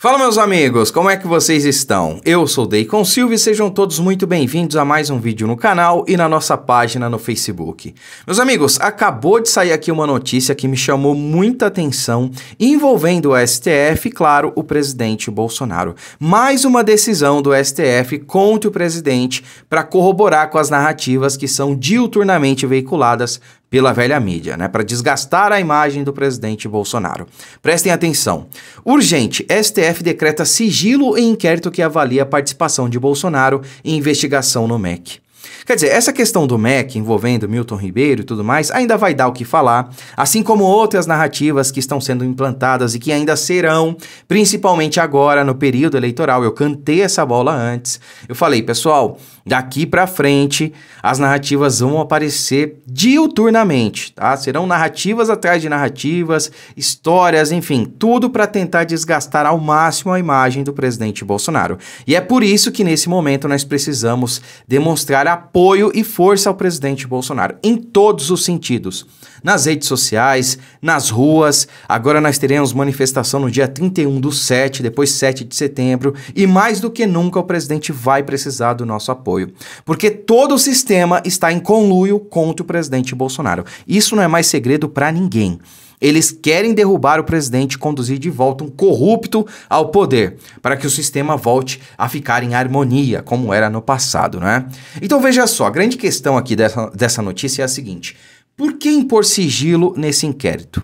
Fala meus amigos, como é que vocês estão? Eu sou o Deacon Silva e sejam todos muito bem-vindos a mais um vídeo no canal e na nossa página no Facebook. Meus amigos, acabou de sair aqui uma notícia que me chamou muita atenção envolvendo o STF e, claro, o presidente Bolsonaro. Mais uma decisão do STF contra o presidente para corroborar com as narrativas que são diuturnamente veiculadas pela velha mídia, né, para desgastar a imagem do presidente Bolsonaro. Prestem atenção. Urgente, STF decreta sigilo em inquérito que avalia a participação de Bolsonaro em investigação no MEC. Quer dizer, essa questão do MEC envolvendo Milton Ribeiro e tudo mais ainda vai dar o que falar, assim como outras narrativas que estão sendo implantadas e que ainda serão, principalmente agora no período eleitoral. Eu cantei essa bola antes. Eu falei, pessoal, Daqui para frente, as narrativas vão aparecer diuturnamente, tá? Serão narrativas atrás de narrativas, histórias, enfim, tudo para tentar desgastar ao máximo a imagem do presidente Bolsonaro. E é por isso que nesse momento nós precisamos demonstrar apoio e força ao presidente Bolsonaro em todos os sentidos nas redes sociais, nas ruas. Agora nós teremos manifestação no dia 31 do 7, depois 7 de setembro, e mais do que nunca o presidente vai precisar do nosso apoio, porque todo o sistema está em conluio contra o presidente Bolsonaro. Isso não é mais segredo para ninguém. Eles querem derrubar o presidente e conduzir de volta um corrupto ao poder, para que o sistema volte a ficar em harmonia, como era no passado, né? Então veja só, a grande questão aqui dessa, dessa notícia é a seguinte: por que impor sigilo nesse inquérito?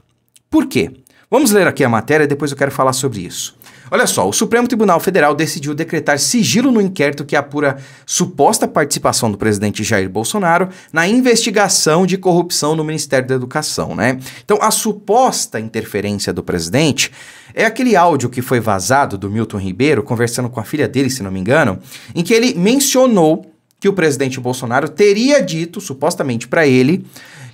Por quê? Vamos ler aqui a matéria, e depois eu quero falar sobre isso. Olha só, o Supremo Tribunal Federal decidiu decretar sigilo no inquérito que apura suposta participação do presidente Jair Bolsonaro na investigação de corrupção no Ministério da Educação, né? Então, a suposta interferência do presidente é aquele áudio que foi vazado do Milton Ribeiro conversando com a filha dele, se não me engano, em que ele mencionou que o presidente Bolsonaro teria dito supostamente para ele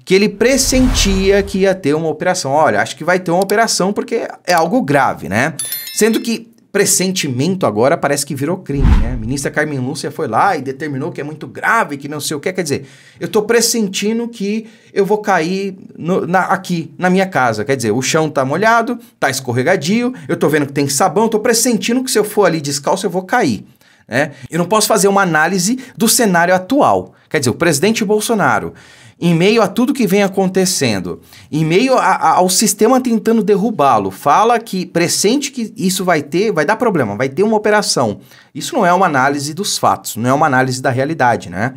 que ele pressentia que ia ter uma operação. Olha, acho que vai ter uma operação porque é algo grave, né? Sendo que pressentimento agora parece que virou crime, né? A ministra Carmen Lúcia foi lá e determinou que é muito grave, que não sei o que. Quer dizer, eu tô pressentindo que eu vou cair no, na, aqui, na minha casa. Quer dizer, o chão tá molhado, tá escorregadio, eu tô vendo que tem sabão, tô pressentindo que se eu for ali descalço eu vou cair. Né? Eu não posso fazer uma análise do cenário atual. Quer dizer, o presidente Bolsonaro, em meio a tudo que vem acontecendo, em meio a, a, ao sistema tentando derrubá-lo, fala que pressente que isso vai ter, vai dar problema, vai ter uma operação. Isso não é uma análise dos fatos, não é uma análise da realidade, né?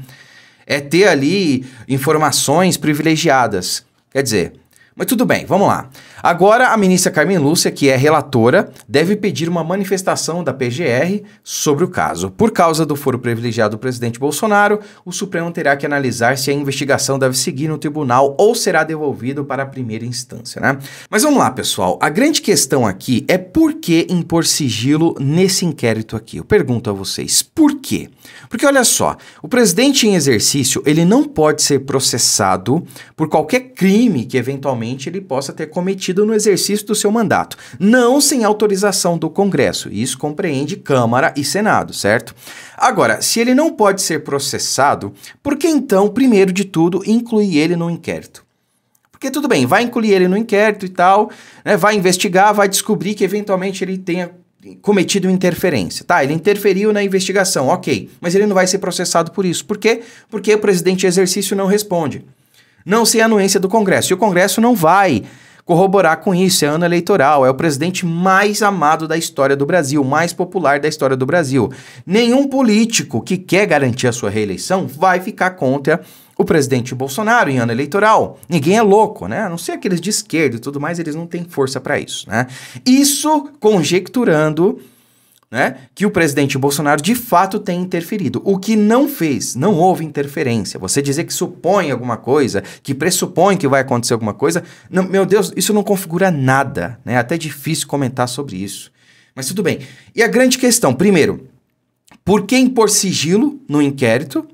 É ter ali informações privilegiadas. Quer dizer, mas tudo bem, vamos lá. Agora, a ministra Carmen Lúcia, que é relatora, deve pedir uma manifestação da PGR sobre o caso. Por causa do foro privilegiado do presidente Bolsonaro, o Supremo terá que analisar se a investigação deve seguir no tribunal ou será devolvido para a primeira instância, né? Mas vamos lá, pessoal. A grande questão aqui é por que impor sigilo nesse inquérito aqui? Eu pergunto a vocês, por quê? Porque olha só, o presidente em exercício, ele não pode ser processado por qualquer crime que eventualmente eventualmente ele possa ter cometido no exercício do seu mandato, não sem autorização do Congresso. Isso compreende Câmara e Senado, certo? Agora, se ele não pode ser processado, por que então, primeiro de tudo, incluir ele no inquérito? Porque tudo bem, vai incluir ele no inquérito e tal, né, vai investigar, vai descobrir que eventualmente ele tenha cometido interferência, tá? Ele interferiu na investigação, ok, mas ele não vai ser processado por isso. Por quê? Porque o presidente de exercício não responde não sem anuência do Congresso. E o Congresso não vai corroborar com isso. É ano eleitoral, é o presidente mais amado da história do Brasil, mais popular da história do Brasil. Nenhum político que quer garantir a sua reeleição vai ficar contra o presidente Bolsonaro em ano eleitoral. Ninguém é louco, né? A não ser aqueles de esquerda e tudo mais, eles não têm força para isso, né? Isso conjecturando né, que o presidente Bolsonaro de fato tem interferido. O que não fez, não houve interferência. Você dizer que supõe alguma coisa, que pressupõe que vai acontecer alguma coisa, não, meu Deus, isso não configura nada. Né? É até difícil comentar sobre isso. Mas tudo bem. E a grande questão, primeiro, por que impor sigilo no inquérito?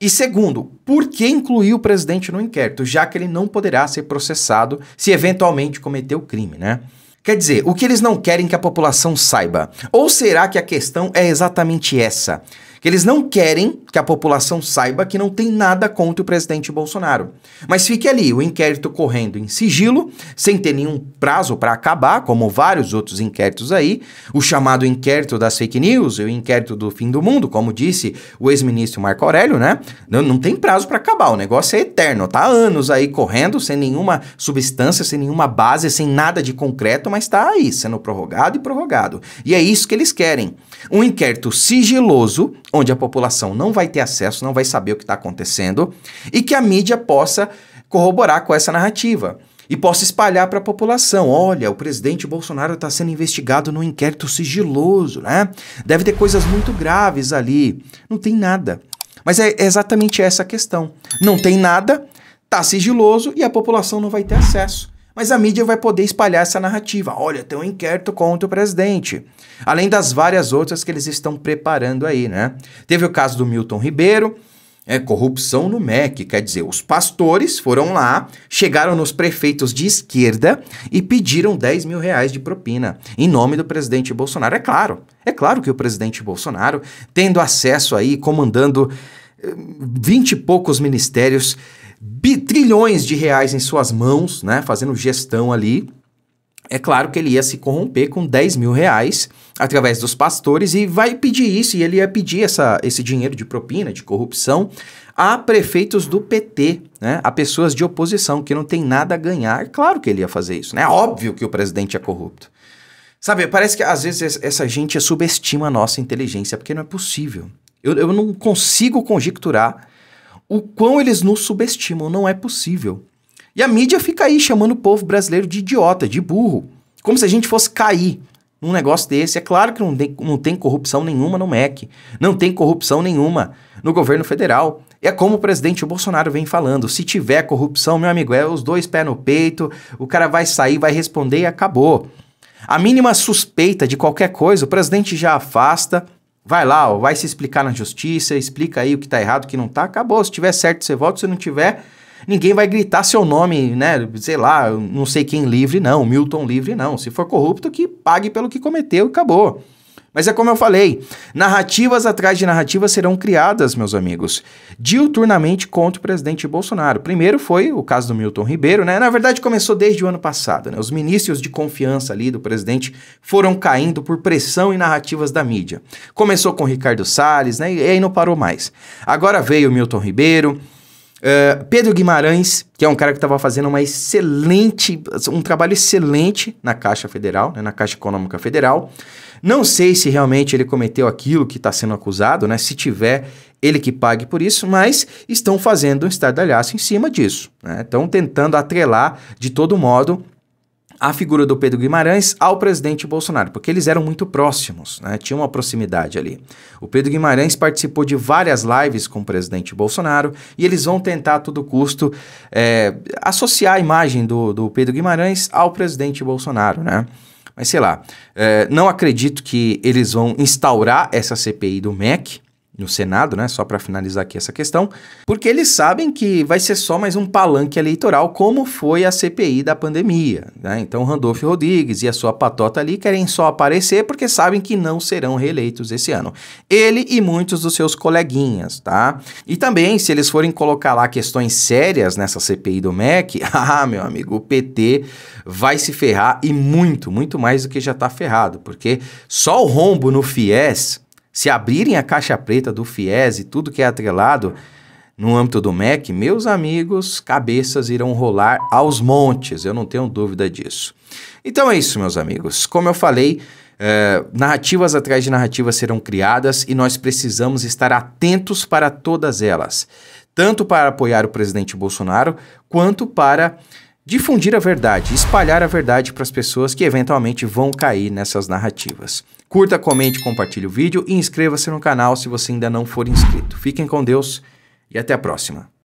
E segundo, por que incluir o presidente no inquérito, já que ele não poderá ser processado se eventualmente cometeu crime, né? Quer dizer, o que eles não querem que a população saiba? Ou será que a questão é exatamente essa? Que eles não querem que a população saiba que não tem nada contra o presidente Bolsonaro. Mas fique ali, o inquérito correndo em sigilo, sem ter nenhum prazo para acabar, como vários outros inquéritos aí, o chamado inquérito das fake news e o inquérito do fim do mundo, como disse o ex-ministro Marco Aurélio, né? Não, não tem prazo para acabar, o negócio é eterno, tá anos aí correndo, sem nenhuma substância, sem nenhuma base, sem nada de concreto, mas mas está aí, sendo prorrogado e prorrogado. E é isso que eles querem. Um inquérito sigiloso, onde a população não vai ter acesso, não vai saber o que está acontecendo, e que a mídia possa corroborar com essa narrativa e possa espalhar para a população. Olha, o presidente Bolsonaro está sendo investigado num inquérito sigiloso, né? Deve ter coisas muito graves ali. Não tem nada. Mas é, é exatamente essa a questão. Não tem nada, tá sigiloso e a população não vai ter acesso mas a mídia vai poder espalhar essa narrativa. Olha, tem um inquérito contra o presidente. Além das várias outras que eles estão preparando aí, né? Teve o caso do Milton Ribeiro, é corrupção no MEC, quer dizer, os pastores foram lá, chegaram nos prefeitos de esquerda e pediram 10 mil reais de propina, em nome do presidente Bolsonaro. É claro, é claro que o presidente Bolsonaro, tendo acesso aí, comandando eh, vinte e poucos ministérios, bitrilhões de reais em suas mãos, né, fazendo gestão ali, é claro que ele ia se corromper com 10 mil reais através dos pastores e vai pedir isso, e ele ia pedir essa, esse dinheiro de propina, de corrupção, a prefeitos do PT, né? a pessoas de oposição que não tem nada a ganhar. É claro que ele ia fazer isso, né? É óbvio que o presidente é corrupto. Sabe, parece que às vezes essa gente subestima a nossa inteligência, porque não é possível. Eu, eu não consigo conjecturar o quão eles nos subestimam, não é possível. E a mídia fica aí chamando o povo brasileiro de idiota, de burro, como se a gente fosse cair num negócio desse. É claro que não tem, não tem corrupção nenhuma no MEC, não tem corrupção nenhuma no governo federal. É como o presidente Bolsonaro vem falando: se tiver corrupção, meu amigo, é os dois pés no peito, o cara vai sair, vai responder e acabou. A mínima suspeita de qualquer coisa, o presidente já afasta, Vai lá, ó, vai se explicar na justiça, explica aí o que está errado, o que não está. acabou. Se tiver certo, você volta, se não tiver, ninguém vai gritar seu nome, né? Sei lá, não sei quem livre, não, Milton livre, não. Se for corrupto, que pague pelo que cometeu e acabou. Mas é como eu falei, narrativas atrás de narrativas serão criadas, meus amigos, diuturnamente contra o presidente Bolsonaro. Primeiro foi o caso do Milton Ribeiro, né? Na verdade, começou desde o ano passado, né? Os ministros de confiança ali do presidente foram caindo por pressão e narrativas da mídia. Começou com Ricardo Salles, né? E aí não parou mais. Agora veio o Milton Ribeiro, eh, Pedro Guimarães, que é um cara que estava fazendo uma excelente, um trabalho excelente na Caixa Federal, né, na Caixa Econômica Federal. Não sei se realmente ele cometeu aquilo que está sendo acusado, né? Se tiver, ele que pague por isso, mas estão fazendo um estardalhaço em cima disso. Né? Estão tentando atrelar, de todo modo, a figura do Pedro Guimarães ao presidente Bolsonaro, porque eles eram muito próximos, né? tinha uma proximidade ali. O Pedro Guimarães participou de várias lives com o presidente Bolsonaro e eles vão tentar a todo custo é, associar a imagem do, do Pedro Guimarães ao presidente Bolsonaro, né? Mas sei lá, é, não acredito que eles vão instaurar essa CPI do MEC, no Senado, né? Só para finalizar aqui essa questão, porque eles sabem que vai ser só mais um palanque eleitoral, como foi a CPI da pandemia, né? Então Randolfo Rodrigues e a sua patota ali querem só aparecer porque sabem que não serão reeleitos esse ano. Ele e muitos dos seus coleguinhas, tá? E também, se eles forem colocar lá questões sérias nessa CPI do MEC, ah, meu amigo, o PT vai se ferrar e muito, muito mais do que já tá ferrado, porque só o rombo no FIES se abrirem a caixa preta do FIES e tudo que é atrelado no âmbito do MEC, meus amigos, cabeças irão rolar aos montes, eu não tenho dúvida disso. Então é isso, meus amigos. Como eu falei, é, narrativas atrás de narrativas serão criadas e nós precisamos estar atentos para todas elas, tanto para apoiar o presidente Bolsonaro quanto para difundir a verdade, espalhar a verdade para as pessoas que eventualmente vão cair nessas narrativas. Curta, comente, compartilhe o vídeo e inscreva-se no canal se você ainda não for inscrito. Fiquem com Deus e até a próxima.